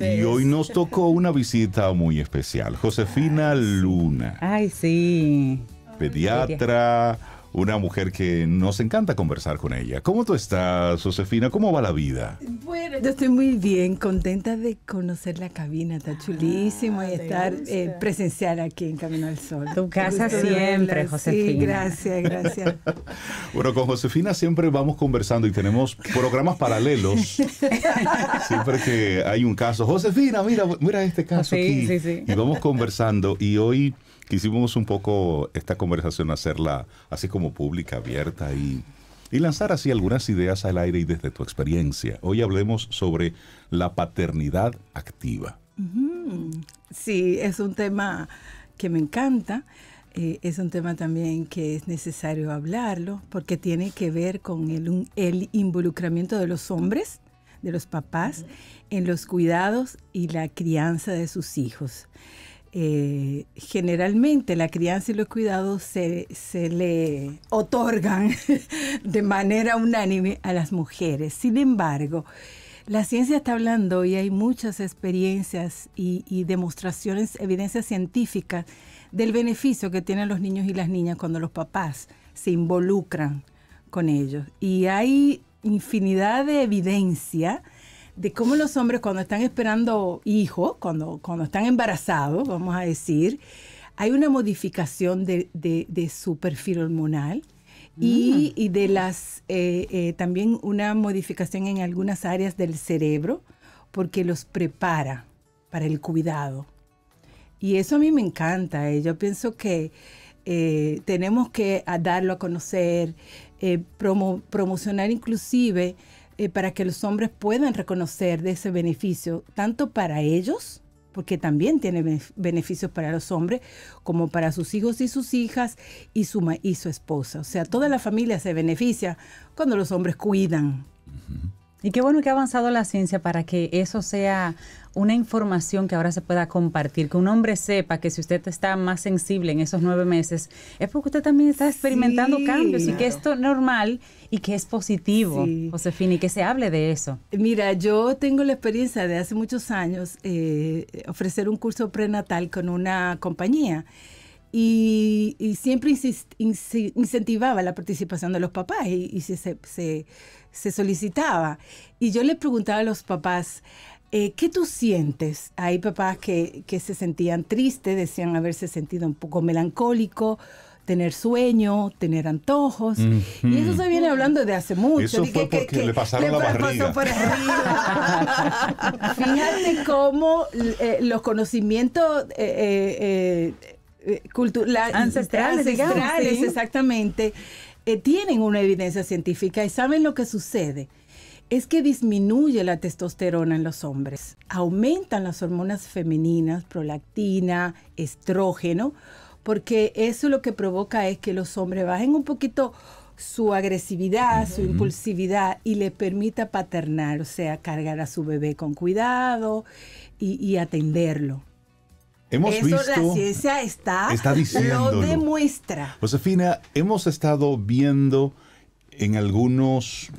y hoy nos tocó una visita muy especial, Josefina ah, Luna. Ay, sí. Pediatra una mujer que nos encanta conversar con ella. ¿Cómo tú estás, Josefina? ¿Cómo va la vida? Bueno, yo estoy muy bien, contenta de conocer la cabina, está chulísimo ah, y estar eh, presencial aquí en Camino al Sol. Tu casa siempre, Josefina. Sí, gracias, gracias. bueno, con Josefina siempre vamos conversando y tenemos programas paralelos. siempre que hay un caso, Josefina, mira, mira este caso sí, Sí, sí. Y vamos conversando y hoy quisimos un poco esta conversación hacerla así como pública, abierta y, lanzar así algunas ideas al aire y desde tu experiencia. Hoy hablemos sobre la paternidad activa. Sí, es un tema que me encanta. Eh, es un tema también que es necesario hablarlo porque tiene que ver con el, el involucramiento de los hombres, de los papás, en los cuidados y la crianza de sus hijos. Eh, generalmente la crianza y los cuidados se, le otorgan de manera unánime a las mujeres. Sin embargo, la ciencia está hablando y hay muchas experiencias y, y demostraciones, evidencias científicas del beneficio que tienen los niños y las niñas cuando los papás se involucran con ellos. Y hay infinidad de evidencia de cómo los hombres cuando están esperando hijos, cuando, cuando están embarazados, vamos a decir, hay una modificación de, su perfil hormonal. Y, mm. de las eh, eh, también una modificación en algunas áreas del cerebro porque los prepara para el cuidado y eso a mí me encanta eh. yo pienso que tenemos que darlo a conocer, promocionar inclusive eh, para que los hombres puedan reconocer de ese beneficio, tanto para ellos, porque también tiene beneficios para los hombres, como para sus hijos y sus hijas y su, y su esposa. O sea, toda la familia se beneficia cuando los hombres cuidan. Y qué bueno que ha avanzado la ciencia para que eso sea una información que ahora se pueda compartir, que un hombre sepa que si usted está más sensible en esos nueve meses, es porque usted también está experimentando cambios y que esto es normal y que es positivo, Josefina, y que se hable de eso. Mira, yo tengo la experiencia de hace muchos años eh, ofrecer un curso prenatal con una compañía y, siempre incentivaba la participación de los papás y, se, solicitaba. Y yo les preguntaba a los papás, eh, ¿qué tú sientes? Hay papás que, se sentían tristes, decían haberse sentido un poco melancólico tener sueño, tener antojos. Y eso se viene hablando de hace mucho. Eso fue porque le pasaron la barriga. Fíjate cómo eh, los conocimientos eh, eh eh, ancestrales, exactamente, eh, tienen una evidencia científica y saben lo que sucede. Es que disminuye la testosterona en los hombres, aumentan las hormonas femeninas, prolactina, estrógeno, porque eso lo que provoca es que los hombres bajen un poquito su agresividad, su impulsividad y le permita paternar, o sea, cargar a su bebé con cuidado y atenderlo. Eso La ciencia está. Lo demuestra. Josefina, hemos estado viendo en algunos.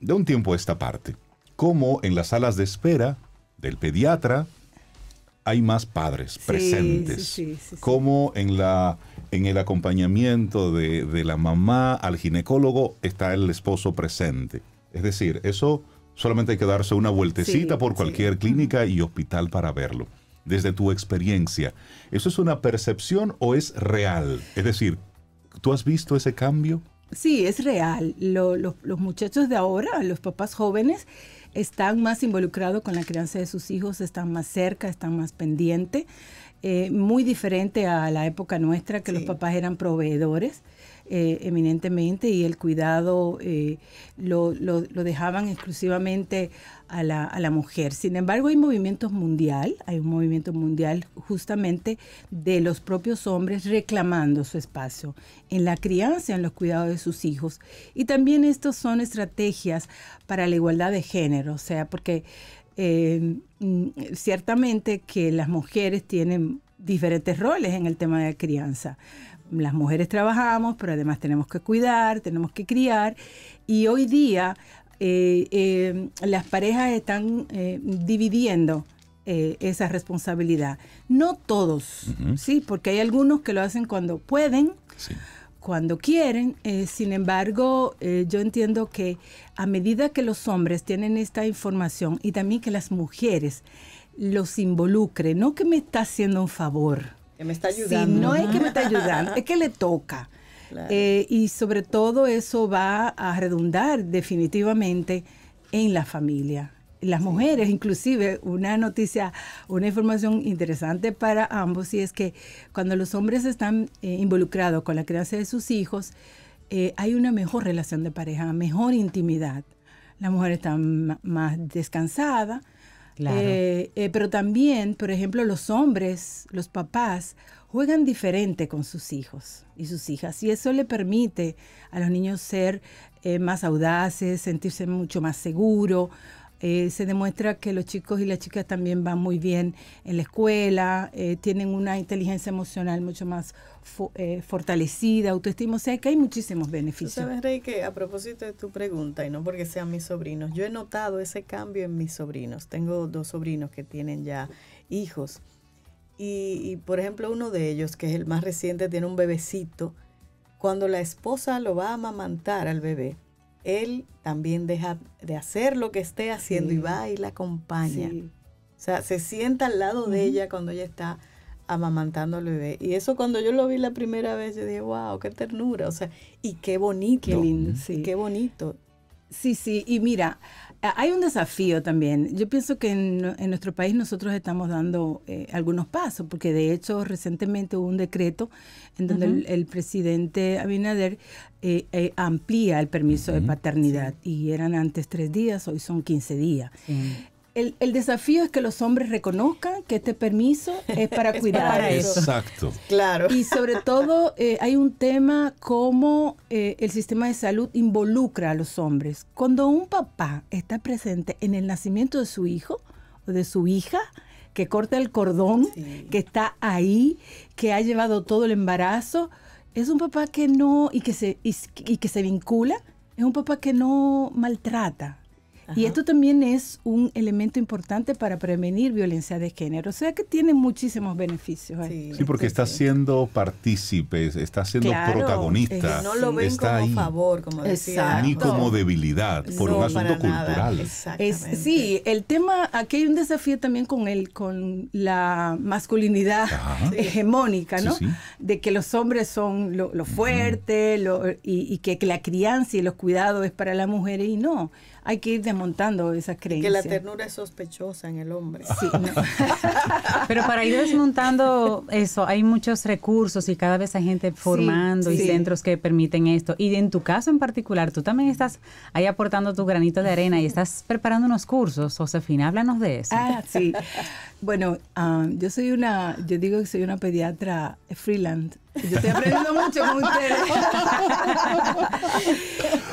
de un tiempo esta parte. Cómo en las salas de espera del pediatra hay más padres presentes. Como en la en el acompañamiento de, de, la mamá al ginecólogo está el esposo presente. Es decir, eso solamente hay que darse una vueltecita por cualquier clínica y hospital para verlo desde tu experiencia, ¿eso es una percepción o es real? Es decir, ¿tú has visto ese cambio? Sí, es real. los muchachos de ahora, los papás jóvenes, están más involucrados con la crianza de sus hijos, están más cerca, están más pendientes. Eh, muy diferente a la época nuestra, que los papás eran proveedores. Eh, eminentemente y el cuidado eh, lo, dejaban exclusivamente a la, mujer. Sin embargo, hay movimientos mundial, hay un movimiento mundial justamente de los propios hombres reclamando su espacio en la crianza, en los cuidados de sus hijos. Y también estos son estrategias para la igualdad de género, o sea, porque eh, mm, ciertamente que las mujeres tienen diferentes roles en el tema de la crianza las mujeres trabajamos, pero además tenemos que cuidar, tenemos que criar. Y hoy día eh, eh, las parejas están eh, dividiendo esa responsabilidad. No todos, sí, porque hay algunos que lo hacen cuando pueden. Cuando quieren, sin embargo, yo entiendo que a medida que los hombres tienen esta información y también que las mujeres los involucren, no que me está haciendo un favor, está ayudando. Sí, no es que me está ayudando, es que le toca. Eh, y sobre todo eso va a redundar definitivamente en la familia. Las mujeres, inclusive, una noticia, una información interesante para ambos, y es que cuando los hombres están eh, involucrados con la crianza de sus hijos, eh, hay una mejor relación de pareja, mejor intimidad. La mujer está más descansada, eh, eh, pero también, por ejemplo, los hombres, los papás, juegan diferente con sus hijos y sus hijas. Y eso le permite a los niños ser eh, más audaces, sentirse mucho más seguro. Eh, se demuestra que los chicos y las chicas también van muy bien en la escuela, eh, tienen una inteligencia emocional mucho más eh, fortalecida, autoestima, o sea que hay muchísimos beneficios. sabes, Rey, que a propósito de tu pregunta, y no porque sean mis sobrinos, yo he notado ese cambio en mis sobrinos. Tengo dos sobrinos que tienen ya hijos. Y, y por ejemplo, uno de ellos, que es el más reciente, tiene un bebecito. Cuando la esposa lo va a amamantar al bebé, él también deja de hacer lo que esté haciendo y va y la acompaña. O sea, se sienta al lado de ella cuando ella está amamantando al bebé. Y eso cuando yo lo vi la primera vez, yo dije, wow, qué ternura. O sea, y qué bonito. Qué lindo, sí. qué bonito. Sí, sí. Y mira, Ah, hay un desafío también. Yo pienso que en, nuestro país nosotros estamos dando eh, algunos pasos, porque de hecho recientemente hubo un decreto en donde el, presidente Abinader eh, eh, amplía el permiso de paternidad y eran antes tres días, hoy son 15 días. El, desafío es que los hombres reconozcan que este permiso es para cuidar Exacto. Claro. Y sobre todo eh, hay un tema como eh, el sistema de salud involucra a los hombres. Cuando un papá está presente en el nacimiento de su hijo o de su hija, que corta el cordón, que está ahí, que ha llevado todo el embarazo, es un papá que no y que se y que se vincula, es un papá que no maltrata y esto también es un elemento importante para prevenir violencia de género. O sea que tiene muchísimos beneficios. Sí, porque está siendo partícipe, está siendo protagonista. no lo ven como favor, como decía. Ni como debilidad, por un asunto cultural. sí, el tema, aquí hay un desafío también con, el, con la masculinidad hegemónica, ¿no? De que los hombres son lo, fuerte y, que, que la crianza y los cuidados es para las mujeres y no hay que ir desmontando esas creencias. Que la ternura es sospechosa en el hombre. Sí, Pero para ir desmontando eso, hay muchos recursos y cada vez hay gente formando y centros que permiten esto. Y en tu caso en particular, tú también estás ahí aportando tu granito de arena y estás preparando unos cursos. Josefina, háblanos de eso. Ah, sí. Bueno, ah, yo soy una, yo digo que soy una pediatra freelance yo estoy aprendiendo mucho con ustedes.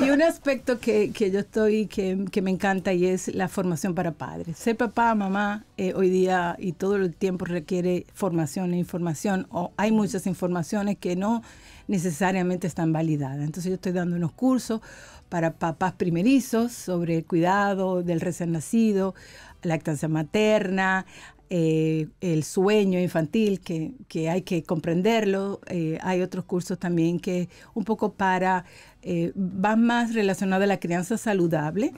y un aspecto que, que yo estoy, que, que, me encanta y es la formación para padres. Sé papá, mamá, eh, hoy día y todo el tiempo requiere formación e información. O hay muchas informaciones que no necesariamente están validadas. Entonces yo estoy dando unos cursos para papás primerizos sobre el cuidado del recién nacido, lactancia materna, eh, el sueño infantil, que, hay que comprenderlo. Eh, hay otros cursos también que un poco para, eh, van más relacionado a la crianza saludable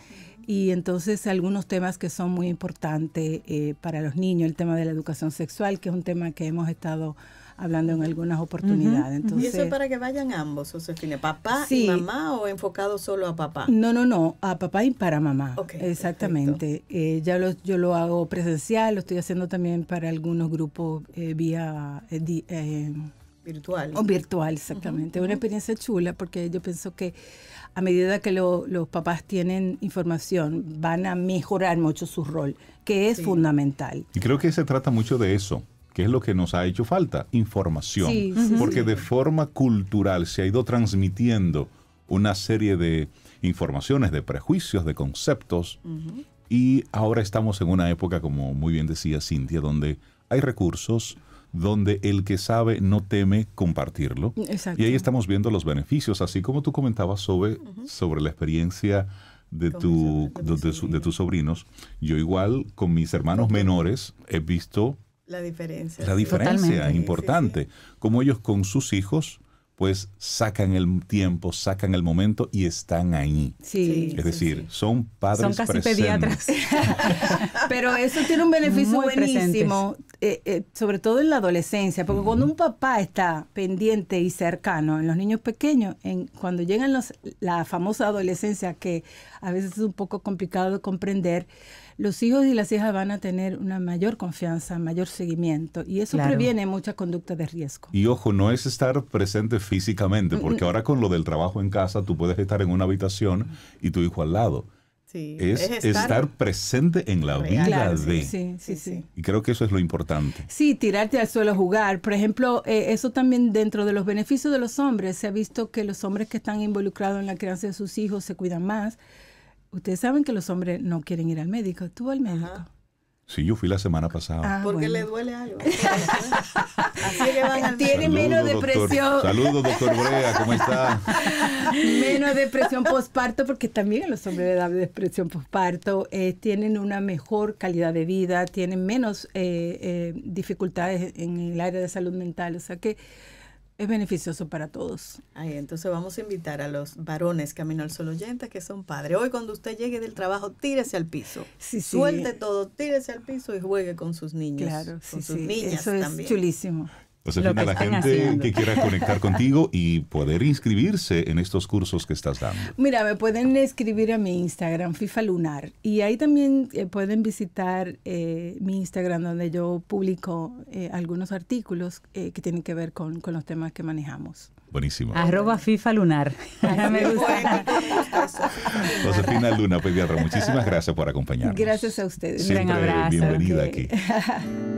y entonces algunos temas que son muy importantes eh, para los niños, el tema de la educación sexual, que es un tema que hemos estado hablando en algunas oportunidades. Entonces, ¿Y eso es para que vayan ambos, Josefina? ¿Papá y mamá o enfocado solo a papá? No, no, no, a papá y para mamá. Exactamente. Eh, ya yo lo hago presencial, lo estoy haciendo también para algunos grupos eh, vía... Eh, virtual. O virtual, exactamente. Una experiencia chula porque yo pienso que a medida que los papás tienen información, van a mejorar mucho su rol, que es fundamental. Y creo que se trata mucho de eso, que es lo que nos ha hecho falta, información. Porque de forma cultural se ha ido transmitiendo una serie de informaciones, de prejuicios, de conceptos. Y ahora estamos en una época, como muy bien decía Cintia, donde hay recursos, donde el que sabe no teme compartirlo. Y ahí estamos viendo los beneficios, así como tú comentabas sobre, sobre la experiencia de, tu, de, tus sobrinos. Yo igual con mis hermanos menores he visto la diferencia. La diferencia importante. Como ellos con sus hijos, pues sacan el tiempo, sacan el momento y están ahí. Sí. Es decir, son padres Son casi pediatras. Pero eso tiene un beneficio buenísimo, eh, eh, sobre todo en la adolescencia, porque cuando un papá está pendiente y cercano en los niños pequeños, en, cuando llegan los, la famosa adolescencia, que a veces es un poco complicado de comprender, los hijos y las hijas van a tener una mayor confianza, mayor seguimiento y eso previene mucha conducta de riesgo. Y ojo, no es estar presente físicamente, mm, porque mm. ahora con lo del trabajo en casa tú puedes estar en una habitación y tu hijo al lado. Sí, es, estar, presente en la vida de. Sí, sí, sí, Y creo que eso es lo importante. Sí, tirarte al suelo a jugar. Por ejemplo, eh, eso también dentro de los beneficios de los hombres. Se ha visto que los hombres que están involucrados en la crianza de sus hijos se cuidan más, Ustedes saben que los hombres no quieren ir al médico. ¿Tú al médico? Sí, yo fui la semana pasada. Ah, porque le duele algo. Así van Tiene menos depresión. Saludos, doctor Brea, ¿cómo está? Menos depresión posparto porque también los hombres de edad de depresión posparto eh, tienen una mejor calidad de vida, tienen menos eh, eh, dificultades en el área de salud mental. O sea que es beneficioso para todos. Ay, entonces vamos a invitar a los varones Camino al Sol oyentes que son padres. Hoy cuando usted llegue del trabajo, tírese al piso. Suelte todo, tírese al piso y juegue con sus niños. con sus niñas Eso es chulísimo. Pues la gente que quiera conectar contigo y poder inscribirse en estos cursos que estás dando. Mira, me pueden escribir a mi Instagram, FIFA Lunar, y ahí también eh, pueden visitar eh, mi Instagram donde yo publico eh, algunos artículos que tienen que ver con, con los temas que manejamos. Buenísimo. Arroba FIFA Lunar. me gusta. Josefina Luna, pediatra, pues, muchísimas gracias por acompañarnos. Gracias a ustedes. Siempre abrazo. Bienvenida aquí.